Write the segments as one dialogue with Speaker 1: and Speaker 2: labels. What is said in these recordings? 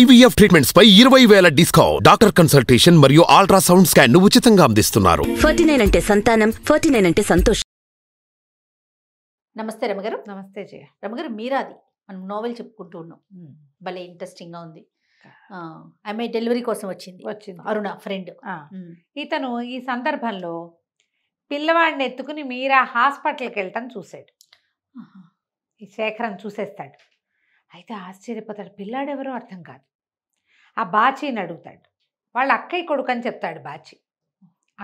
Speaker 1: IVF treatments పై ఇరవై వేల డిస్కౌంట్ డాక్టర్ కన్సల్టేషన్ మరియు అల్ట్రాసౌండ్ స్కాన్ ను ఉచితంగా అందిస్తున్నారు ఫార్టీ నైన్ అంటే సంతానం ఫార్టీ నైన్ అంటే సంతోషం నమస్తే రమగారు నమస్తే జయ రమగారు మీరాది మనం నోవెల్ చెప్పుకుంటూ ఉన్నాం భలే ఇంట్రెస్టింగ్ గా ఉంది ఆమె డెలివరీ కోసం వచ్చింది వచ్చింది అరుణ ఫ్రెండ్ ఇతను ఈ సందర్భంలో పిల్లవాడిని ఎత్తుకుని మీరా హాస్పిటల్కి వెళ్తాను చూశాడు ఈ శేఖరం చూసేస్తాడు అయితే ఆశ్చర్యపోతాడు పిల్లాడెవరో అర్థం కాదు ఆ బాచీని అడుగుతాడు వాళ్ళ అక్కయ్య కొడుకు అని చెప్తాడు బాచి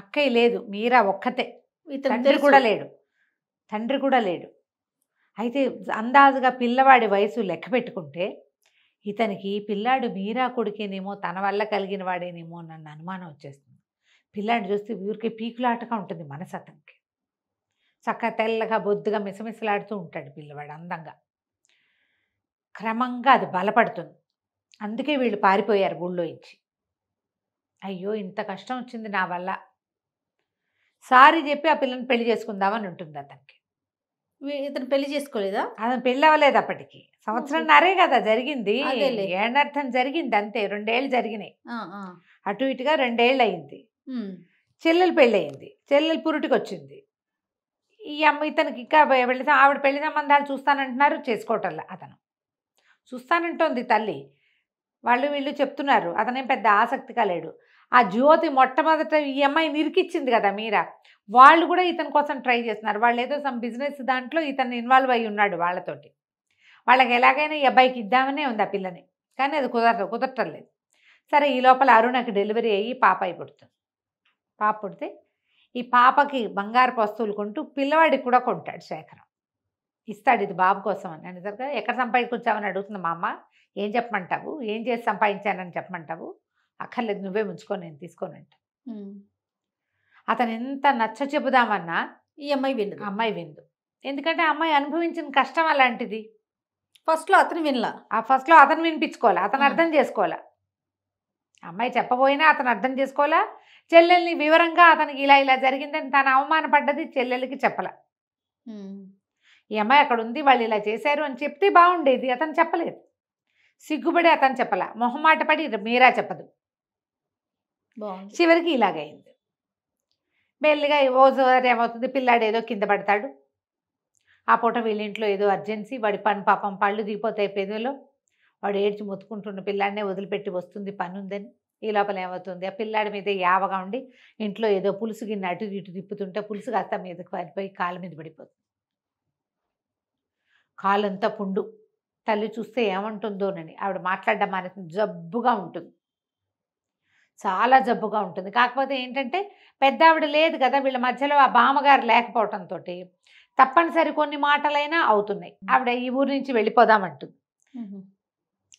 Speaker 1: అక్కయ్య లేదు మీరా ఒక్కతే తండ్రి కూడా లేడు తండ్రి కూడా లేడు అయితే అందాజుగా పిల్లవాడి వయసు లెక్క పెట్టుకుంటే ఇతనికి పిల్లాడు మీరా కొడుకేనేమో తన వల్ల కలిగిన వాడేనేమో నన్ను అనుమానం వచ్చేస్తుంది పిల్లాడిని చూస్తే ఊరికే పీకులాటగా ఉంటుంది మనసు అతనికి చక్కగా తెల్లగా బొద్దుగా మిసమిసలాడుతూ ఉంటాడు పిల్లవాడు అందంగా క్రమంగా అది బలపడుతుంది అందుకే వీళ్ళు పారిపోయారు గుళ్ళో ఇచ్చి అయ్యో ఇంత కష్టం వచ్చింది నా వల్ల సారీ చెప్పి ఆ పిల్లని పెళ్లి చేసుకుందామని ఉంటుంది అతనికి ఇతను పెళ్లి చేసుకోలేదా అతను పెళ్ళి అవ్వలేదు అప్పటికి నరే కదా జరిగింది ఏడర్థం జరిగింది అంతే రెండేళ్ళు జరిగినాయి అటు ఇటుగా రెండేళ్ళు అయింది చెల్లెలు పెళ్ళి అయింది చెల్లెలు పురుటికి వచ్చింది ఈ అమ్మ ఇతనికి ఇంకా పెళ్లి ఆవిడ పెళ్లి సంబంధాలు చూస్తానంటున్నారు చేసుకోవటంలా అతను చూస్తానంటోంది తల్లి వాళ్ళు వీళ్ళు చెప్తున్నారు అతనేం పెద్ద ఆసక్తి కాలేడు ఆ జ్యోతి మొట్టమొదట ఈ అమ్మాయి నిరికిచ్చింది కదా మీరా వాళ్ళు కూడా ఇతని కోసం ట్రై చేస్తున్నారు వాళ్ళు ఏదో సమ్ బిజినెస్ దాంట్లో ఇతను ఇన్వాల్వ్ అయ్యి ఉన్నాడు వాళ్ళతోటి వాళ్ళకి ఎలాగైనా ఈ అబ్బాయికి ఇద్దామనే ఉంది ఆ పిల్లని కానీ అది కుదరదు కుదరటం లేదు సరే ఈ లోపల అరుణకి డెలివరీ అయ్యి పాప అయి పుడుతుంది పాప పుడితే ఈ పాపకి బంగారు వస్తువులు కొంటూ పిల్లవాడికి కూడా కొంటాడు శేఖరం ఇస్తాడు ఇది బాబు కోసం అని అని సరిగ్గా ఎక్కడ సంపాదించుకొచ్చావని అడుగుతుంది మా అమ్మ ఏం చెప్పమంటావు ఏం చేసి సంపాదించానని చెప్పమంటావు అక్కర్లేదు నువ్వే ఉంచుకో నేను తీసుకోను అతను ఎంత నచ్చ చెబుదామన్నా ఈ అమ్మాయి విందు అమ్మాయి విందు ఎందుకంటే అమ్మాయి అనుభవించిన కష్టం అలాంటిది ఫస్ట్లో అతను వినలా ఆ ఫస్ట్లో అతను వినిపించుకోవాలా అతను అర్థం చేసుకోవాలా అమ్మాయి చెప్పబోయినా అతను అర్థం చేసుకోవాలా చెల్లెల్ని వివరంగా అతనికి ఇలా ఇలా జరిగిందని తను అవమానపడ్డది చెల్లెలకి చెప్పలా ఈ అమ్మాయి అక్కడ ఉంది వాళ్ళు ఇలా చేశారు అని చెప్తే బాగుండేది అతను చెప్పలేదు సిగ్గుపడి అతను చెప్పాల మొహమాట పడి మీరా చెప్పదు చివరికి ఇలాగైంది మెల్లిగా ఓజోరి ఏమవుతుంది పిల్లాడు ఏదో కింద పడతాడు ఆ పూట వీళ్ళింట్లో ఏదో అర్జెన్సీ వాడి పని పాపం పళ్ళు దిగిపోతాయి పెదవులో వాడు ఏడ్చి మొత్తుకుంటున్న పిల్లాడినే వదిలిపెట్టి వస్తుంది పని ఉందని ఈ లోపల ఏమవుతుంది ఆ పిల్లాడి మీద యావగా ఉండి ఇంట్లో ఏదో పులుసు గిన్నె అటు ఇటు తిప్పుతుంటే పులుసు కాస్త మీదకి పారిపోయి కాళ్ళ మీద పడిపోతుంది కాలంతా పుండు తల్లి చూస్తే ఏమంటుందోనని ఆవిడ మాట్లాడడం మానేసి జబ్బుగా ఉంటుంది చాలా జబ్బుగా ఉంటుంది కాకపోతే ఏంటంటే పెద్ద ఆవిడ లేదు కదా వీళ్ళ మధ్యలో ఆ బామ్మగారు లేకపోవటంతో తప్పనిసరి కొన్ని మాటలైనా అవుతున్నాయి ఆవిడ ఈ ఊరి నుంచి వెళ్ళిపోదామంటుంది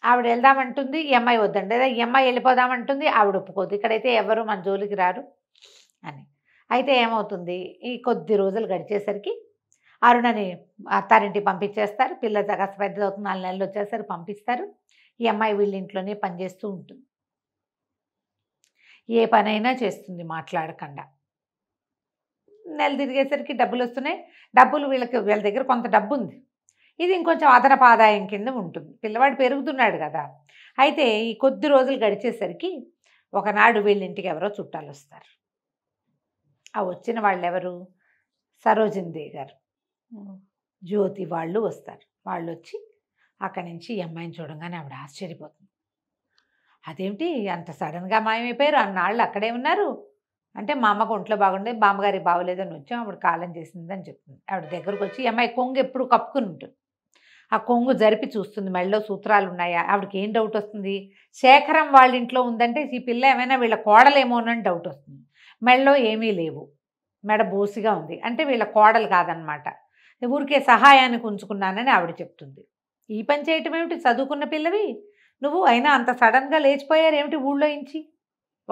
Speaker 1: ఆవిడ వెళ్దామంటుంది ఈ అమ్మాయి వద్దండి లేదా ఈ అమ్మాయి వెళ్ళిపోదామంటుంది ఆవిడ ఒప్పుకోదు ఇక్కడైతే ఎవరు మన జోలికి రారు అని అయితే ఏమవుతుంది ఈ కొద్ది రోజులు గడిచేసరికి అరుణని అత్తారింటి పంపించేస్తారు పిల్ల కాస్త పెద్దదవుతుంది నాలుగు నెలలు వచ్చేసరి పంపిస్తారు ఈ అమ్మాయి వీళ్ళ ఇంట్లోనే పనిచేస్తూ ఉంటుంది ఏ పనైనా చేస్తుంది మాట్లాడకుండా నెల తిరిగేసరికి డబ్బులు వస్తున్నాయి డబ్బులు వీళ్ళకి వీళ్ళ దగ్గర కొంత డబ్బు ఉంది ఇది ఇంకొంచెం అదనపు ఆదాయం కింద ఉంటుంది పిల్లవాడు పెరుగుతున్నాడు కదా అయితే ఈ కొద్ది రోజులు గడిచేసరికి ఒకనాడు వీళ్ళింటికి ఎవరో చుట్టాలు వస్తారు ఆ వచ్చిన వాళ్ళు ఎవరు సరోజిందే గారు జ్యోతి వాళ్ళు వస్తారు వాళ్ళు వచ్చి అక్కడి నుంచి ఈ అమ్మాయిని చూడంగానే ఆవిడ ఆశ్చర్యపోతుంది అదేమిటి అంత సడన్గా మాయమైపోయారు అన్నాళ్ళు అక్కడే ఉన్నారు అంటే మా అమ్మకు ఒంట్లో బాగుండేది బామ్మగారి బాగోలేదని వచ్చాం ఆవిడ కాలం చేసిందని చెప్తుంది ఆవిడ దగ్గరకు వచ్చి ఈ అమ్మాయి కొంగు ఎప్పుడు కప్పుకుని ఉంటుంది ఆ కొంగు జరిపి చూస్తుంది మెళ్ళలో సూత్రాలు ఉన్నాయా ఆవిడకి ఏం డౌట్ వస్తుంది శేఖరం వాళ్ళ ఇంట్లో ఉందంటే ఈ పిల్ల ఏమైనా వీళ్ళ కోడలేమోనని డౌట్ వస్తుంది మెళ్ళలో ఏమీ లేవు మెడ బోసిగా ఉంది అంటే వీళ్ళ కోడలు కాదనమాట ఊరికే సహాయానికి ఉంచుకున్నానని ఆవిడ చెప్తుంది ఈ పని చేయటం ఏమిటి చదువుకున్న పిల్లవి నువ్వు అయినా అంత సడన్గా లేచిపోయారు ఏమిటి ఊళ్ళో ఇంచి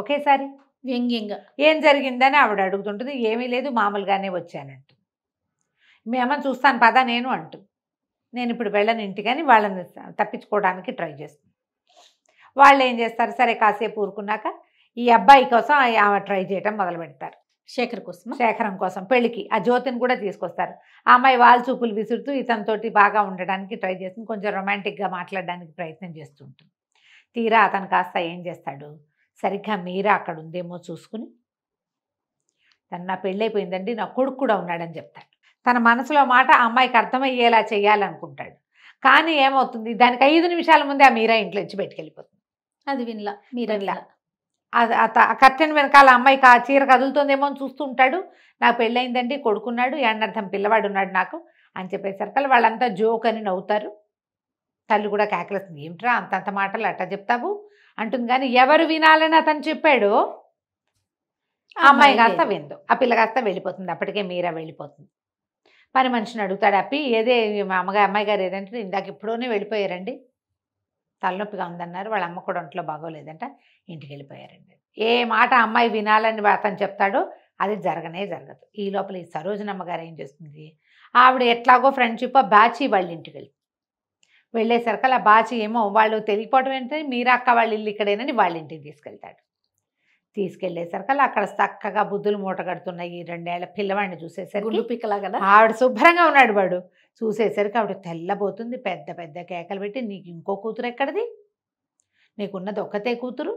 Speaker 1: ఒకేసారి వ్యంగ్యంగా ఏం జరిగిందని ఆవిడ అడుగుతుంటుంది ఏమీ లేదు మామూలుగానే వచ్చానంటు మేమని చూస్తాను పదా నేను అంటు నేను ఇప్పుడు ఇంటి ఇంటికని వాళ్ళని తప్పించుకోవడానికి ట్రై చేస్తాను వాళ్ళు ఏం చేస్తారు సరే కాసేపు ఊరుకున్నాక ఈ అబ్బాయి కోసం ఆమె ట్రై చేయటం మొదలు పెడతారు శేఖర్ కోసం శేఖరం కోసం పెళ్లికి ఆ జ్యోతిని కూడా తీసుకొస్తారు ఆ అమ్మాయి వాళ్ళ చూపులు విసురుతూ ఇతనితోటి బాగా ఉండడానికి ట్రై చేస్తుంది కొంచెం రొమాంటిక్గా మాట్లాడడానికి ప్రయత్నం చేస్తుంటుంది తీరా అతను కాస్త ఏం చేస్తాడు సరిగ్గా మీరా అక్కడ ఉందేమో చూసుకుని తను నా పెళ్ళైపోయిందండి నా కొడుకు కూడా ఉన్నాడని చెప్తాడు తన మనసులో మాట ఆ అమ్మాయికి అర్థమయ్యేలా చేయాలనుకుంటాడు కానీ ఏమవుతుంది దానికి ఐదు నిమిషాల ముందే ఆ మీరా ఇంట్లో ఇచ్చి వెళ్ళిపోతుంది అది వినలా మీరా కర్టెన్ వెనకాల అమ్మాయికి ఆ చీర కదులుతుందేమో అని చూస్తుంటాడు నాకు పెళ్ళయిందండి కొడుకున్నాడు ఎండర్థం పిల్లవాడు ఉన్నాడు నాకు అని చెప్పేసరికి వాళ్ళంతా జోక్ అని నవ్వుతారు తల్లి కూడా కేకలేస్తుంది ఏమిట్రా అంతంత మాటలు అట్టా చెప్తావు అంటుంది కానీ ఎవరు వినాలని అతను చెప్పాడు ఆ అమ్మాయి కాస్త విందు ఆ పిల్ల కాస్త వెళ్ళిపోతుంది అప్పటికే మీరా వెళ్ళిపోతుంది పని మనిషిని అడుగుతాడు అప్పి ఏదే మా అమ్మగారు అమ్మాయి గారు ఏదంటే ఇందాక ఇప్పుడోనే వెళ్ళిపోయారండి తలనొప్పిగా ఉందన్నారు వాళ్ళ అమ్మ కూడా ఒంట్లో బాగోలేదంట ఇంటికి వెళ్ళిపోయారండి ఏ మాట అమ్మాయి వినాలని అతను చెప్తాడు అది జరగనే జరగదు ఈ లోపల ఈ సరోజనమ్మ గారు ఏం చేస్తుంది ఆవిడ ఎట్లాగో ఫ్రెండ్షిప్ బాచి వాళ్ళ ఇంటికి వెళ్ళి వెళ్ళేసరికి అలా బాచి ఏమో వాళ్ళు తెలియపోవడం ఏంటంటే అక్క వాళ్ళు ఇల్లు ఇక్కడేనని వాళ్ళ ఇంటికి తీసుకెళ్తాడు అలా అక్కడ చక్కగా బుద్ధులు మూట కడుతున్నాయి రెండేళ్ల పిల్లవాడిని చూసేసరికి ఆవిడ శుభ్రంగా ఉన్నాడు వాడు చూసేసరికి ఆవిడ తెల్లబోతుంది పెద్ద పెద్ద కేకలు పెట్టి నీకు ఇంకో కూతురు ఎక్కడిది నీకున్నది ఒక్కతే కూతురు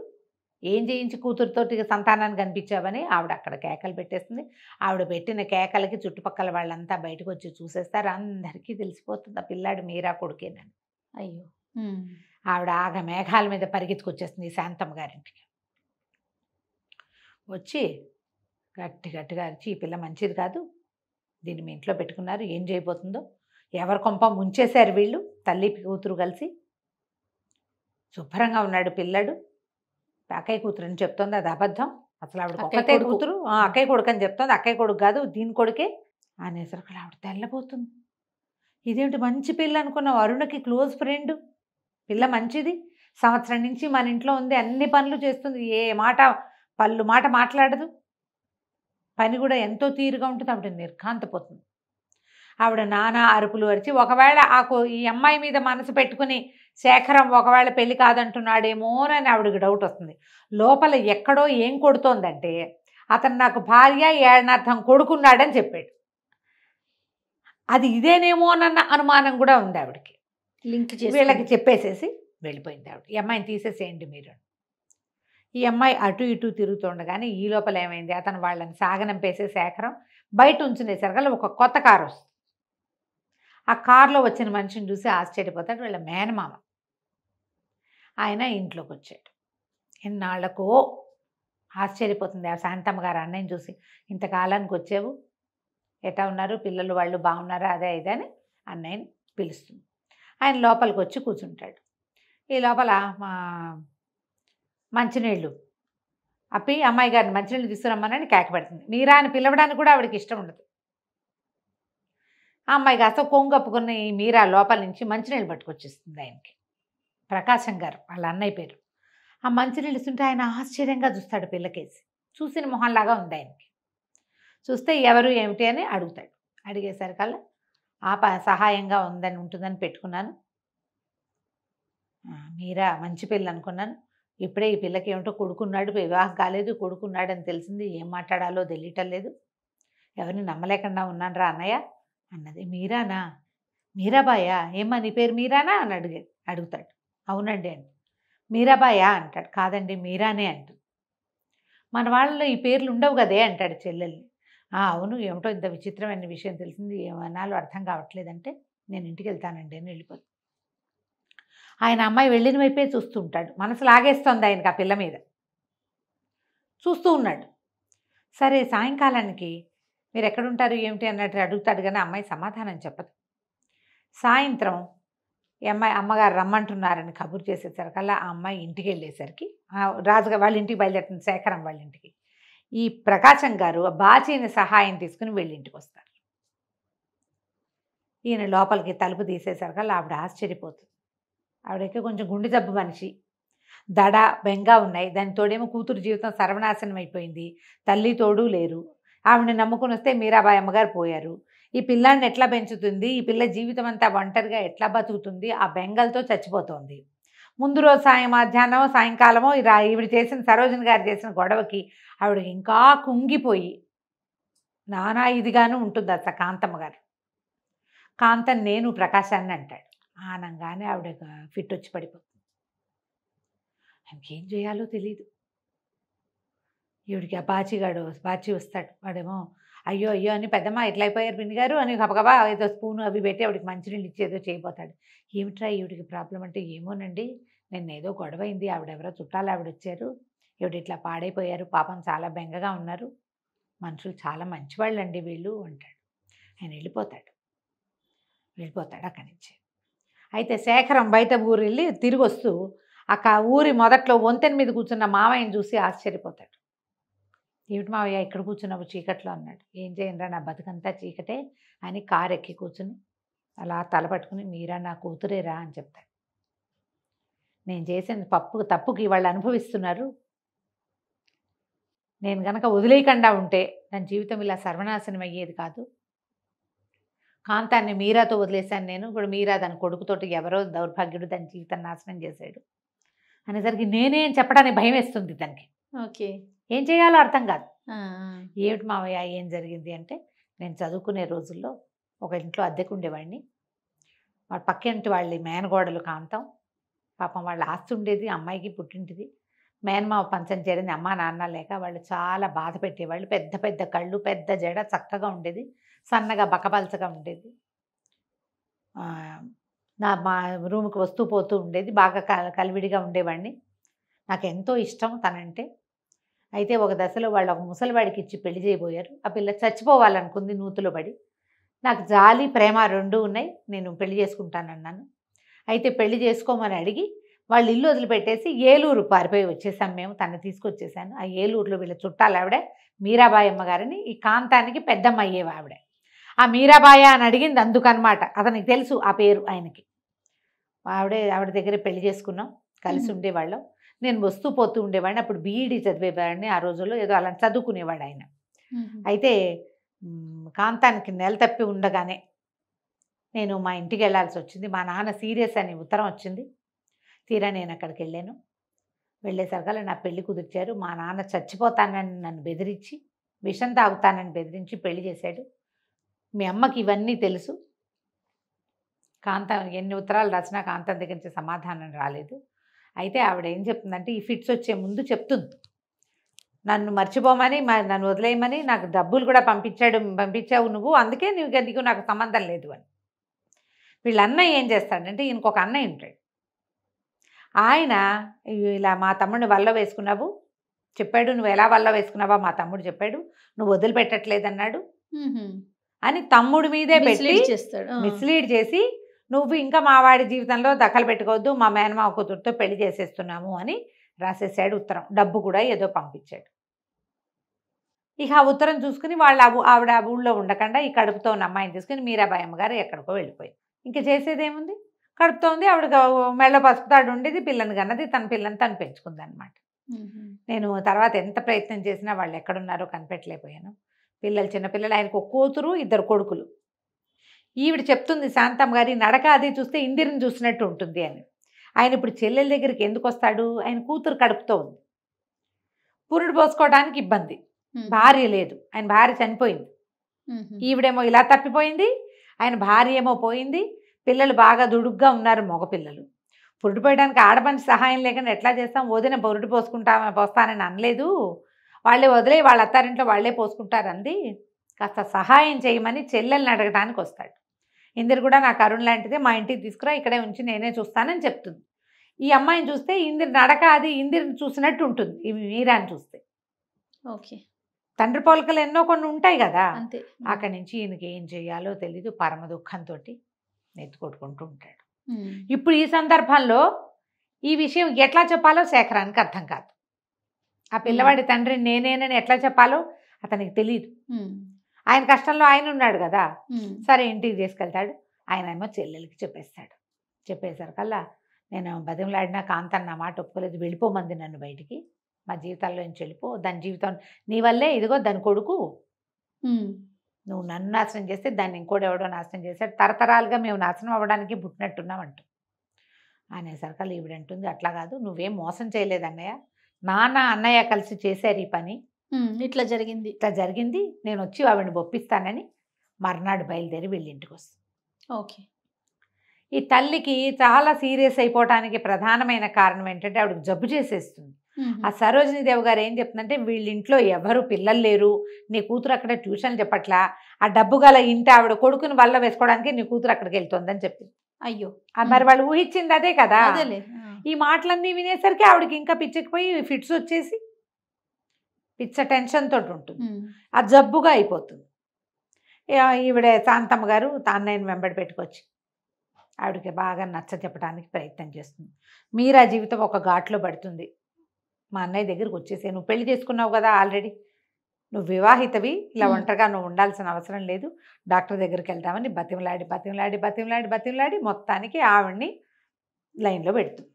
Speaker 1: ఏం చేయించి కూతురుతో సంతానానికి కనిపించావని ఆవిడ అక్కడ కేకలు పెట్టేస్తుంది ఆవిడ పెట్టిన కేకలకి చుట్టుపక్కల వాళ్ళంతా బయటకు వచ్చి చూసేస్తారు అందరికీ తెలిసిపోతుంది ఆ పిల్లాడు మీరా కొడుకేనని అయ్యో ఆవిడ ఆగ మేఘాల మీద పరిగెత్తుకొచ్చేస్తుంది శాంతమ్మ గారింటికి వచ్చి గట్టి గట్టిగా అరిచి ఈ పిల్ల మంచిది కాదు దీన్ని మీ ఇంట్లో పెట్టుకున్నారు ఏం చేయబోతుందో ఎవరి కొంప ముంచేశారు వీళ్ళు తల్లి కూతురు కలిసి శుభ్రంగా ఉన్నాడు పిల్లడు అక్కయ్య కూతురు అని చెప్తోంది అది అబద్ధం అసలు ఆవిడ ఒక్కతే కూతురు అక్కయ్య కొడుకు అని చెప్తోంది అక్కయ్య కొడుకు కాదు దీని కొడుకే అనేసరికి ఆవిడ తెల్లబోతుంది ఇదేమిటి మంచి పిల్ల అనుకున్న అరుణకి క్లోజ్ ఫ్రెండ్ పిల్ల మంచిది సంవత్సరం నుంచి మన ఇంట్లో ఉంది అన్ని పనులు చేస్తుంది ఏ మాట పళ్ళు మాట మాట్లాడదు పని కూడా ఎంతో తీరుగా ఉంటుంది ఆవిడ నిర్కాంతపోతుంది ఆవిడ నానా అరుపులు అరిచి ఒకవేళ ఆ ఈ అమ్మాయి మీద మనసు పెట్టుకుని శేఖరం ఒకవేళ పెళ్లి కాదంటున్నాడేమోనని ఆవిడకి డౌట్ వస్తుంది లోపల ఎక్కడో ఏం కొడుతోందంటే అతను నాకు భార్య ఏడనర్థం కొడుకున్నాడని చెప్పాడు అది ఇదేనేమోనన్న అనుమానం కూడా ఉంది ఆవిడకి లింక్ చేసి వీళ్ళకి చెప్పేసేసి వెళ్ళిపోయింది ఆవిడ ఈ అమ్మాయిని తీసేసేయండి మీరు ఈ అమ్మాయి అటు ఇటు తిరుగుతుండగానే ఈ లోపల ఏమైంది అతను వాళ్ళని సాగనంపేసే శేఖరం బయట ఉంచునేసరికల్లా ఒక కొత్త కారు వస్తుంది ఆ కారులో వచ్చిన మనిషిని చూసి ఆశ్చర్యపోతాడు వీళ్ళ మేనమామ ఆయన ఇంట్లోకి వచ్చాడు ఎన్నాళ్లకు ఆశ్చర్యపోతుంది ఆ శాంతమ్మ గారు అన్నయ్యని చూసి ఇంతకాలానికి వచ్చావు ఎట ఉన్నారు పిల్లలు వాళ్ళు బాగున్నారా అదే అని అన్నయ్యని పిలుస్తుంది ఆయన లోపలికి వచ్చి కూర్చుంటాడు ఈ లోపల మంచినీళ్ళు అప్పి అమ్మాయి గారిని మంచినీళ్ళు తీసుకురమ్మనని కేక పెడుతుంది మీరా ఆయన పిలవడానికి కూడా ఆవిడకి ఇష్టం ఉండదు అమ్మాయి కాస్త ఈ మీరా లోపల నుంచి మంచినీళ్ళు పట్టుకొచ్చేస్తుంది ఆయనకి ప్రకాశం గారు వాళ్ళ అన్నయ్య పేరు ఆ మంచినీళ్ళు ఇస్తుంటే ఆయన ఆశ్చర్యంగా చూస్తాడు పిల్లకేసి చూసిన మొహంలాగా ఉంది ఆయనకి చూస్తే ఎవరు ఏమిటి అని అడుగుతాడు అడిగేసరికల్లా ఆ సహాయంగా ఉందని ఉంటుందని పెట్టుకున్నాను మీరా మంచి పిల్ల అనుకున్నాను ఇప్పుడే ఈ పిల్లకి ఏమిటో కొడుకున్నాడు వివాహం కాలేదు కొడుకున్నాడని తెలిసింది ఏం మాట్లాడాలో తెలియటం లేదు ఎవరిని నమ్మలేకుండా ఉన్నాను రా అన్నయ్య అన్నది మీరానా మీరాబాయా ఏమ్మా నీ పేరు మీరానా అని అడిగే అడుగుతాడు అవునండి అని మీరాబాయా అంటాడు కాదండి మీరానే అంటు మన వాళ్ళలో ఈ పేర్లు ఉండవు కదే అంటాడు చెల్లెల్ని అవును ఏమిటో ఇంత విచిత్రమైన విషయం తెలిసింది ఏమనాలో అర్థం కావట్లేదంటే నేను ఇంటికి వెళ్తానండి అని వెళ్ళిపోతుంది ఆయన అమ్మాయి వెళ్ళిన వైపే చూస్తూ ఉంటాడు మనసు లాగేస్తుంది ఆయనకు ఆ పిల్ల మీద చూస్తూ ఉన్నాడు సరే సాయంకాలానికి మీరు ఎక్కడుంటారు ఏమిటి అన్నట్టు అడుగుతాడు కానీ అమ్మాయి సమాధానం చెప్పదు సాయంత్రం అమ్మాయి అమ్మగారు రమ్మంటున్నారని కబురు అలా ఆ అమ్మాయి ఇంటికి వెళ్ళేసరికి రాజుగా వాళ్ళ ఇంటికి బయలుదేరుతుంది శేఖరం వాళ్ళ ఇంటికి ఈ ప్రకాశం గారు బాచీని సహాయం తీసుకుని ఇంటికి వస్తారు ఈయన లోపలికి తలుపు తీసేసరికల్లా ఆవిడ ఆశ్చర్యపోతుంది ఆవిడకి కొంచెం గుండె జబ్బు మనిషి దడ బెంగా ఉన్నాయి దాని తోడేమో కూతురు జీవితం సర్వనాశనం అయిపోయింది తల్లి తోడు లేరు ఆవిడని నమ్ముకుని వస్తే మీరాబాయి అమ్మగారు పోయారు ఈ పిల్లాన్ని ఎట్లా పెంచుతుంది ఈ పిల్ల జీవితం అంతా ఒంటరిగా ఎట్లా బతుకుతుంది ఆ బెంగల్తో చచ్చిపోతుంది ముందు రోజు సాయం మధ్యాహ్నం సాయంకాలమో ఇలా ఈవిడ చేసిన సరోజన్ గారు చేసిన గొడవకి ఆవిడ ఇంకా కుంగిపోయి నానా ఇదిగాను ఉంటుంది అత్త కాంతమ్మ గారు కాంతన్ నేను ప్రకాశాన్ని అంటాడు ఆనంగానే ఆవిడ ఫిట్ వచ్చి పడిపోతుంది ఆమెకేం చేయాలో తెలియదు ఈవిడికి ఆ బాచిగాడు బాచి వస్తాడు వాడేమో అయ్యో అయ్యో అని పెద్దమ్మ ఎట్లయిపోయారు పిన్ని గారు అని గబగబా ఏదో స్పూను అవి పెట్టి ఆవిడికి మంచినీళ్ళు ఇచ్చి ఏదో చేయబోతాడు ఏమిట్రా ఈవిడికి ప్రాబ్లం అంటే ఏమోనండి నిన్న ఏదో గొడవ అయింది ఆవిడెవరో చుట్టాలు ఆవిడ వచ్చారు ఈవిడ ఇట్లా పాడైపోయారు పాపం చాలా బెంగగా ఉన్నారు మనుషులు చాలా మంచివాళ్ళండి వీళ్ళు అంటాడు ఆయన వెళ్ళిపోతాడు వెళ్ళిపోతాడు అక్కడి నుంచి అయితే శేఖరం బయట ఊరు వెళ్ళి తిరిగి వస్తూ అక్క ఊరి మొదట్లో వంతెన మీద కూర్చున్న మామయ్యని చూసి ఆశ్చర్యపోతాడు ఏమిటి మావయ్య ఇక్కడ కూర్చున్నావు చీకట్లో అన్నాడు ఏం చేయండిరా నా బతుకంతా చీకటే అని కారు ఎక్కి కూర్చుని అలా తల పట్టుకుని మీరా నా కూతురేరా అని చెప్తాడు నేను చేసిన పప్పు తప్పుకి వాళ్ళు అనుభవిస్తున్నారు నేను గనక వదిలేయకుండా ఉంటే నా జీవితం ఇలా సర్వనాశనం అయ్యేది కాదు కాంతాన్ని మీరాతో వదిలేశాను నేను ఇప్పుడు మీరా దాని కొడుకుతోటి ఎవరో దౌర్భాగ్యుడు దాని జీవితం నాశనం చేశాడు అనేసరికి నేనేం చెప్పడానికి భయం వేస్తుంది దానికి ఓకే ఏం చేయాలో అర్థం కాదు ఏమిటి మావయ్య ఏం జరిగింది అంటే నేను చదువుకునే రోజుల్లో ఒక ఇంట్లో అద్దెకు ఉండేవాడిని వాడు పక్కింటి వాళ్ళు మేనగోడలు కాంతం పాపం వాళ్ళ ఆస్తి ఉండేది అమ్మాయికి పుట్టింటిది మేనమావ పంచం చేరింది అమ్మా నాన్న లేక వాళ్ళు చాలా బాధ పెట్టేవాళ్ళు పెద్ద పెద్ద కళ్ళు పెద్ద జడ చక్కగా ఉండేది సన్నగా బకపలచగా ఉండేది నా మా రూమ్కి వస్తూ పోతూ ఉండేది బాగా కలివిడిగా ఉండేవాడిని నాకు ఎంతో ఇష్టం తనంటే అయితే ఒక దశలో వాళ్ళు ఒక ముసలివాడికి ఇచ్చి పెళ్లి చేయబోయారు ఆ పిల్ల చచ్చిపోవాలనుకుంది నూతులో పడి నాకు జాలి ప్రేమ రెండు ఉన్నాయి నేను పెళ్లి చేసుకుంటానన్నాను అయితే పెళ్లి చేసుకోమని అడిగి వాళ్ళు ఇల్లు వదిలిపెట్టేసి ఏలూరు పారిపోయి వచ్చేసాం మేము తను తీసుకొచ్చేసాను ఆ ఏలూరులో వీళ్ళ చుట్టాలు ఆవిడ మీరాబాయి అమ్మగారిని ఈ కాంతానికి పెద్దమ్మ అయ్యేవి ఆవిడ ఆ మీరాబాయ అని అడిగింది అందుకనమాట అతనికి తెలుసు ఆ పేరు ఆయనకి ఆవిడే ఆవిడ దగ్గర పెళ్లి చేసుకున్నాం కలిసి ఉండేవాళ్ళం నేను వస్తూ పోతూ ఉండేవాడిని అప్పుడు బీఈడీ చదివేవాడిని ఆ రోజుల్లో ఏదో అలా చదువుకునేవాడు ఆయన అయితే కాంతానికి నెల తప్పి ఉండగానే నేను మా ఇంటికి వెళ్ళాల్సి వచ్చింది మా నాన్న సీరియస్ అని ఉత్తరం వచ్చింది తీరా నేను అక్కడికి వెళ్ళాను వెళ్ళేసరికల్లా నా పెళ్లి కుదిర్చారు మా నాన్న చచ్చిపోతానని నన్ను బెదిరించి విషం తాగుతానని బెదిరించి పెళ్లి చేశాడు మీ అమ్మకి ఇవన్నీ తెలుసు కాంత ఎన్ని ఉత్తరాలు రాసినా కాంతం దగ్గర నుంచి సమాధానం రాలేదు అయితే ఆవిడ ఏం చెప్తుందంటే ఈ ఫిట్స్ వచ్చే ముందు చెప్తుంది నన్ను మర్చిపోమని నన్ను వదిలేయమని నాకు డబ్బులు కూడా పంపించాడు పంపించావు నువ్వు అందుకే నీకు నీకు నాకు సంబంధం లేదు అని వీళ్ళ అన్నయ్య ఏం చేస్తాడంటే ఈయనకు ఒక అన్నయ్య ఉంటాడు ఆయన ఇలా మా తమ్ముడిని వల్ల వేసుకున్నావు చెప్పాడు నువ్వు ఎలా వల్ల వేసుకున్నావా మా తమ్ముడు చెప్పాడు నువ్వు వదిలిపెట్టట్లేదన్నాడు అని తమ్ముడి మీదే పెట్టి మిస్లీడ్ చేసి నువ్వు ఇంకా మా వాడి జీవితంలో దఖలు పెట్టుకోవద్దు మా మేనమావ కూతురుతో పెళ్లి చేసేస్తున్నాము అని రాసేసాడు ఉత్తరం డబ్బు కూడా ఏదో పంపించాడు ఇక ఆ ఉత్తరం చూసుకుని ఆ ఆవిడ ఆ ఊళ్ళో ఉండకుండా ఈ కడుపుతో ఉన్న అమ్మాయిని తీసుకుని మీరాబాయి గారు ఎక్కడికో వెళ్ళిపోయి ఇంకా చేసేదేముంది కడుపుతో ఉంది ఆవిడ మెళ్ళ పసుపుతాడు ఉండేది పిల్లని కన్నది తన పిల్లని తను పెంచుకుందనమాట నేను తర్వాత ఎంత ప్రయత్నం చేసినా వాళ్ళు ఎక్కడున్నారో కనిపెట్టలేకపోయాను పిల్లలు చిన్నపిల్లలు ఆయనకు కూతురు ఇద్దరు కొడుకులు ఈవిడ చెప్తుంది శాంతమ్మ గారి నడక అది చూస్తే ఇందిరిని చూసినట్టు ఉంటుంది అని ఆయన ఇప్పుడు చెల్లెల దగ్గరికి ఎందుకు వస్తాడు ఆయన కూతురు కడుపుతో ఉంది పురుడు పోసుకోవడానికి ఇబ్బంది భార్య లేదు ఆయన భార్య చనిపోయింది ఈవిడేమో ఇలా తప్పిపోయింది ఆయన భార్య ఏమో పోయింది పిల్లలు బాగా దుడుగ్గా ఉన్నారు మగపిల్లలు పురుడు పోయడానికి ఆడపని సహాయం లేకుండా ఎట్లా చేస్తాం వదిన పురుడు పోసుకుంటా పోస్తానని అనలేదు వాళ్ళే వదిలే వాళ్ళ అత్తారింట్లో వాళ్ళే అంది కాస్త సహాయం చేయమని చెల్లెల్ని అడగడానికి వస్తాడు ఇందిరు కూడా నాకు అరుణ్ లాంటిదే మా ఇంటికి తీసుకురా ఇక్కడే ఉంచి నేనే చూస్తానని చెప్తుంది ఈ అమ్మాయిని చూస్తే ఇందిరి నడక అది ఇందిరిని చూసినట్టు ఉంటుంది ఇవి మీరాని చూస్తే ఓకే తండ్రి పోలికలు ఎన్నో కొన్ని ఉంటాయి కదా అంతే అక్కడి నుంచి ఈయనకి ఏం చేయాలో తెలియదు పరమ దుఃఖంతో నెత్తుకొట్టుకుంటూ ఉంటాడు ఇప్పుడు ఈ సందర్భంలో ఈ విషయం ఎట్లా చెప్పాలో శేఖరానికి అర్థం కాదు ఆ పిల్లవాడి తండ్రి నేనేనని ఎట్లా చెప్పాలో అతనికి తెలియదు ఆయన కష్టంలో ఆయన ఉన్నాడు కదా సరే ఇంటికి తీసుకెళ్తాడు ఆయన ఏమో చెల్లెలకి చెప్పేస్తాడు చెప్పేసరికల్లా నేను బతిమలాడినా కాంతన్న మాట ఒప్పుకోలేదు వెళ్ళిపోమంది నన్ను బయటికి మా జీవితాల్లో నుంచి వెళ్ళిపో దాని జీవితం నీ వల్లే ఇదిగో దాని కొడుకు నువ్వు నన్ను నాశనం చేస్తే దాన్ని ఇంకోటి ఎవడో నాశనం చేశాడు తరతరాలుగా మేము నాశనం అవ్వడానికి పుట్టినట్టున్నాం అంటూ అనేసరికి ఈవిడంటుంది అట్లా కాదు నువ్వేం మోసం చేయలేదన్నయ్య నాన్న అన్నయ్య కలిసి చేశారు ఈ పని ఇట్లా జరిగింది ఇట్లా జరిగింది నేను వచ్చి ఆవిడని ఒప్పిస్తానని మర్నాడు బయలుదేరి వెళ్ళింటికి వస్తాను ఓకే ఈ తల్లికి చాలా సీరియస్ అయిపోవటానికి ప్రధానమైన కారణం ఏంటంటే ఆవిడకి జబ్బు చేసేస్తుంది ఆ సరోజిని దేవ్ గారు ఏం చెప్తుందంటే వీళ్ళ ఇంట్లో ఎవరు పిల్లలు లేరు నీ కూతురు అక్కడ ట్యూషన్ చెప్పట్లా ఆ డబ్బు గల ఇంటి ఆవిడ కొడుకుని వల్ల వేసుకోవడానికి నీ కూతురు అక్కడికి వెళ్తుందని చెప్పింది అయ్యో మరి వాళ్ళు ఊహించింది అదే కదా ఈ మాటలన్నీ వినేసరికి ఆవిడకి ఇంకా పిచ్చకిపోయి ఫిట్స్ వచ్చేసి పిచ్చ టెన్షన్ తోటి ఉంటుంది ఆ జబ్బుగా అయిపోతుంది ఈవిడ శాంతమ్మ గారు తాన్నయ్యను వెంబడి పెట్టుకొచ్చి ఆవిడకి బాగా నచ్చ చెప్పడానికి ప్రయత్నం చేస్తుంది మీరా జీవితం ఒక ఘాట్లో పడుతుంది మా అన్నయ్య దగ్గరికి వచ్చేసే నువ్వు పెళ్లి చేసుకున్నావు కదా ఆల్రెడీ నువ్వు వివాహితవి ఇలా ఒంటరిగా నువ్వు ఉండాల్సిన అవసరం లేదు డాక్టర్ దగ్గరికి వెళ్తామని బతిమలాడి బతిమలాడి బతిమలాడి బతిమలాడి మొత్తానికి ఆవిడ్ని లైన్లో పెడుతుంది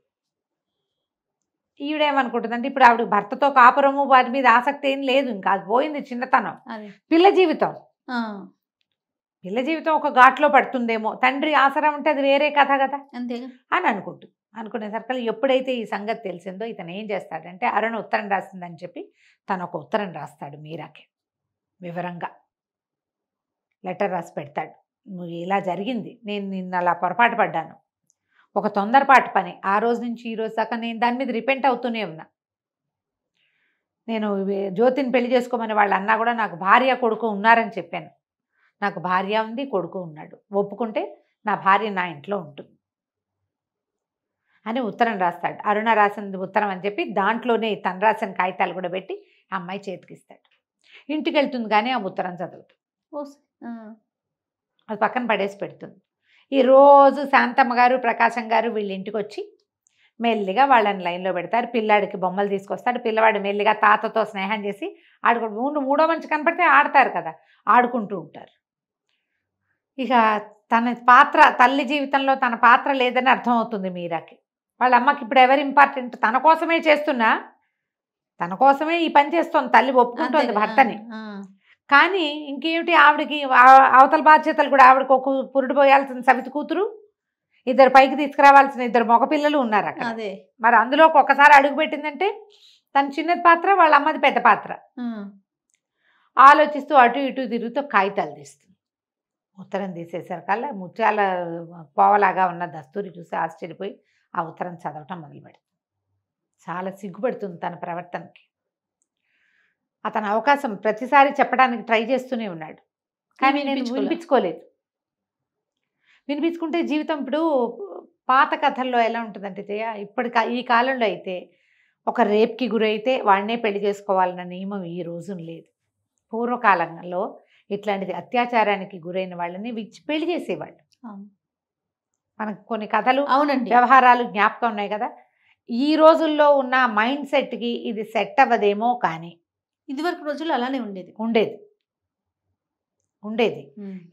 Speaker 1: ఈవిడేమనుకుంటుంది అంటే ఇప్పుడు ఆవిడ భర్తతో కాపురము వాటి మీద ఆసక్తి ఏం లేదు ఇంకా అది పోయింది చిన్నతనం పిల్ల జీవితం పిల్ల జీవితం ఒక ఘాట్లో పడుతుందేమో తండ్రి ఆసరా ఉంటే అది వేరే కథ కదా అంతే అని అనుకుంటుంది సర్కల్ ఎప్పుడైతే ఈ సంగతి తెలిసిందో ఇతను ఏం చేస్తాడంటే అరుణ ఉత్తరం రాసిందని చెప్పి తను ఒక ఉత్తరం రాస్తాడు మీరాకి వివరంగా లెటర్ రాసి పెడతాడు నువ్వు ఇలా జరిగింది నేను నిన్న అలా పొరపాటు పడ్డాను ఒక తొందరపాటు పని ఆ రోజు నుంచి ఈ రోజు దాకా నేను దాని మీద రిపెంట్ అవుతూనే ఉన్నా నేను జ్యోతిని పెళ్లి చేసుకోమని వాళ్ళు అన్నా కూడా నాకు భార్య కొడుకు ఉన్నారని చెప్పాను నాకు భార్య ఉంది కొడుకు ఉన్నాడు ఒప్పుకుంటే నా భార్య నా ఇంట్లో ఉంటుంది అని ఉత్తరం రాస్తాడు అరుణ రాసిన ఉత్తరం అని చెప్పి దాంట్లోనే తను రాసిన కాగితాలు కూడా పెట్టి అమ్మాయి చేతికిస్తాడు ఇంటికి వెళ్తుంది కానీ ఆ ఉత్తరం చదువుతుంది అది పక్కన పడేసి పెడుతుంది ఈరోజు శాంతమ్మ గారు ప్రకాశం గారు వీళ్ళ ఇంటికి వచ్చి మెల్లిగా వాళ్ళని లైన్లో పెడతారు పిల్లాడికి బొమ్మలు తీసుకొస్తాడు పిల్లవాడు మెల్లిగా తాతతో స్నేహం చేసి ఆడుకుంటు మూడు మూడో మంచి కనపడితే ఆడతారు కదా ఆడుకుంటూ ఉంటారు ఇక తన పాత్ర తల్లి జీవితంలో తన పాత్ర లేదని అర్థమవుతుంది మీరాకి వాళ్ళ అమ్మకి ఇప్పుడు ఎవరు ఇంపార్టెంట్ తన కోసమే చేస్తున్నా తన కోసమే ఈ పని చేస్తుంది తల్లి ఒప్పుకుంటోంది భర్తని కానీ ఇంకేమిటి ఆవిడకి అవతల బాధ్యతలు కూడా ఆవిడకి ఒక పురుడు పోయాల్సిన సవితి కూతురు ఇద్దరు పైకి తీసుకురావాల్సిన ఇద్దరు మగపిల్లలు ఉన్నారు అక్కడ అదే మరి అందులో ఒకసారి అడుగు పెట్టిందంటే తన చిన్నది పాత్ర వాళ్ళ అమ్మది పెద్ద పాత్ర ఆలోచిస్తూ అటు ఇటు తిరుగుతూ కాగితాలు తీస్తుంది ఉత్తరం తీసేసరికల్లా ముత్యాల పోవలాగా ఉన్న దస్తూరి చూసి ఆశ్చర్యపోయి ఆ ఉత్తరం చదవటం మొదలుపెడుతుంది చాలా సిగ్గుపడుతుంది తన ప్రవర్తనకి అతను అవకాశం ప్రతిసారి చెప్పడానికి ట్రై చేస్తూనే ఉన్నాడు కానీ నేను వినిపించుకోలేదు వినిపించుకుంటే జీవితం ఇప్పుడు పాత కథల్లో ఎలా ఉంటుందంటే జయ ఇప్పటి ఈ కాలంలో అయితే ఒక రేప్కి గురైతే వాడినే పెళ్లి చేసుకోవాలన్న నియమం ఈ రోజున లేదు పూర్వకాలంలో ఇట్లాంటిది అత్యాచారానికి గురైన వాళ్ళని విచ్చి పెళ్లి చేసేవాళ్ళు మనకు కొన్ని కథలు అవునండి వ్యవహారాలు జ్ఞాపకం ఉన్నాయి కదా ఈ రోజుల్లో ఉన్న మైండ్ సెట్కి ఇది సెట్ అవ్వదేమో కానీ ఇదివరకు రోజులు అలానే ఉండేది ఉండేది ఉండేది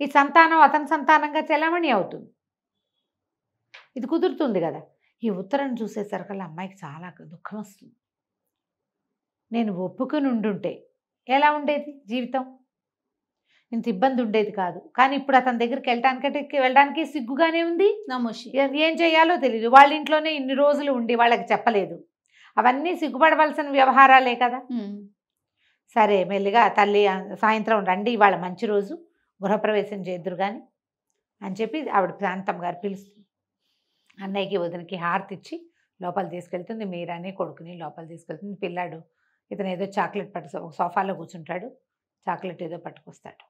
Speaker 1: ఈ సంతానం అతని సంతానంగా చెలామణి అవుతుంది ఇది కుదురుతుంది కదా ఈ ఉత్తరం చూసేసరికల్లా అమ్మాయికి చాలా దుఃఖం వస్తుంది నేను ఒప్పుకుని ఉండుంటే ఎలా ఉండేది జీవితం ఇంత ఇబ్బంది ఉండేది కాదు కానీ ఇప్పుడు అతని దగ్గరికి వెళ్ళడానికంటే వెళ్ళడానికి సిగ్గుగానే ఉంది నమోషి ఏం చేయాలో తెలియదు వాళ్ళ ఇంట్లోనే ఇన్ని రోజులు ఉండి వాళ్ళకి చెప్పలేదు అవన్నీ సిగ్గుపడవలసిన వ్యవహారాలే కదా సరే మెల్లిగా తల్లి సాయంత్రం రండి ఇవాళ మంచి రోజు గృహప్రవేశం చేద్దరు కానీ అని చెప్పి ఆవిడ ప్రాంతం గారు పిలుస్తుంది అన్నయ్యకి వదినకి హార్తి ఇచ్చి లోపల తీసుకెళ్తుంది మీరని కొడుకుని లోపల తీసుకెళ్తుంది పిల్లాడు ఇతను ఏదో చాక్లెట్ పట్టు సోఫాలో కూర్చుంటాడు చాక్లెట్ ఏదో పట్టుకొస్తాడు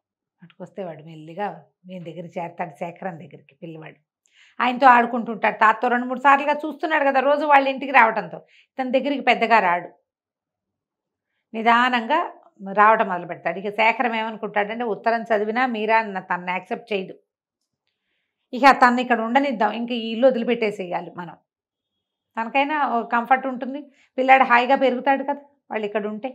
Speaker 1: పట్టుకొస్తే వాడు మెల్లిగా నేను దగ్గరికి చేరుతాడు శేఖరం దగ్గరికి పిల్లవాడు ఆయనతో ఆడుకుంటుంటాడు తాతతో రెండు మూడు సార్లుగా చూస్తున్నాడు కదా రోజు వాళ్ళ ఇంటికి రావడంతో ఇతని దగ్గరికి పెద్దగా రాడు నిదానంగా రావడం మొదలు పెడతాడు ఇక శేఖరం ఏమనుకుంటాడంటే ఉత్తరం చదివినా మీరా తనను యాక్సెప్ట్ చేయదు ఇక తను ఇక్కడ ఉండనిద్దాం ఇంకా ఈ ఇల్లు వదిలిపెట్టేసేయాలి మనం తనకైనా కంఫర్ట్ ఉంటుంది పిల్లాడు హాయిగా పెరుగుతాడు కదా వాళ్ళు ఇక్కడ ఉంటే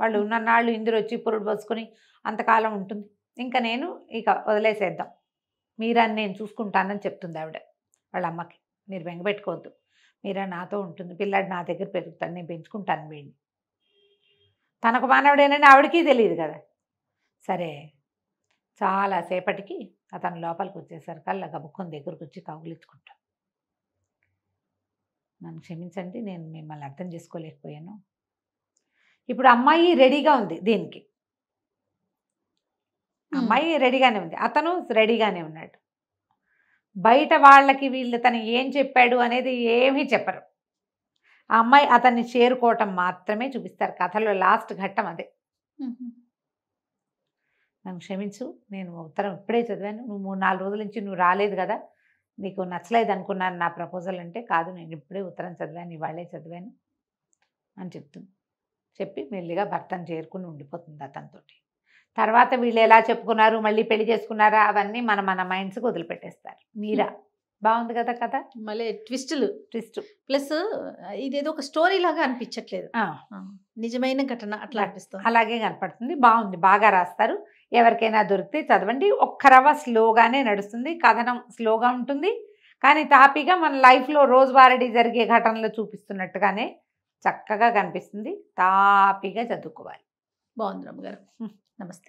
Speaker 1: వాళ్ళు ఉన్నన్నాళ్ళు ఇందులో వచ్చి పురుడు పోసుకొని అంతకాలం ఉంటుంది ఇంకా నేను ఇక వదిలేసేద్దాం మీరాని నేను చూసుకుంటానని చెప్తుంది ఆవిడ వాళ్ళ అమ్మకి మీరు వెంగపెట్టుకోవద్దు మీరా నాతో ఉంటుంది పిల్లాడు నా దగ్గర పెరుగుతాడు నేను పెంచుకుంటాను వీడిని తనకు మానవుడేనని ఆవిడకి తెలియదు కదా సరే చాలాసేపటికి అతను లోపలికి వచ్చేసరికి అలా గబుక్కుని దగ్గరకు వచ్చి కౌగులించుకుంటాం నన్ను క్షమించండి నేను మిమ్మల్ని అర్థం చేసుకోలేకపోయాను ఇప్పుడు అమ్మాయి రెడీగా ఉంది దీనికి అమ్మాయి రెడీగానే ఉంది అతను రెడీగానే ఉన్నాడు బయట వాళ్ళకి వీళ్ళు తను ఏం చెప్పాడు అనేది ఏమీ చెప్పరు ఆ అమ్మాయి అతన్ని చేరుకోవటం మాత్రమే చూపిస్తారు కథలో లాస్ట్ ఘట్టం అదే నన్ను క్షమించు నేను ఉత్తరం ఇప్పుడే చదివాను నువ్వు మూడు నాలుగు రోజుల నుంచి నువ్వు రాలేదు కదా నీకు నచ్చలేదు అనుకున్నాను నా ప్రపోజల్ అంటే కాదు నేను ఇప్పుడే ఉత్తరం చదివాను ఇవాళే చదివాను అని చెప్తుంది చెప్పి మెల్లిగా భర్తను చేరుకుని ఉండిపోతుంది అతనితో తర్వాత వీళ్ళు ఎలా చెప్పుకున్నారు మళ్ళీ పెళ్లి చేసుకున్నారా అవన్నీ మన మన మైండ్స్కి వదిలిపెట్టేస్తారు మీరా బాగుంది కదా కథ మళ్ళీ ట్విస్టులు ట్విస్ట్ ప్లస్ ఇదేదో ఒక స్టోరీ లాగా అనిపించట్లేదు నిజమైన ఘటన అట్లా అనిపిస్తుంది అలాగే కనపడుతుంది బాగుంది బాగా రాస్తారు ఎవరికైనా దొరికితే చదవండి ఒక్క స్లోగానే నడుస్తుంది కథనం స్లోగా ఉంటుంది కానీ తాపీగా మన లైఫ్లో రోజువారీ జరిగే ఘటనలు చూపిస్తున్నట్టుగానే చక్కగా కనిపిస్తుంది తాపీగా చదువుకోవాలి బాగుంది రమ్మ గారు నమస్తే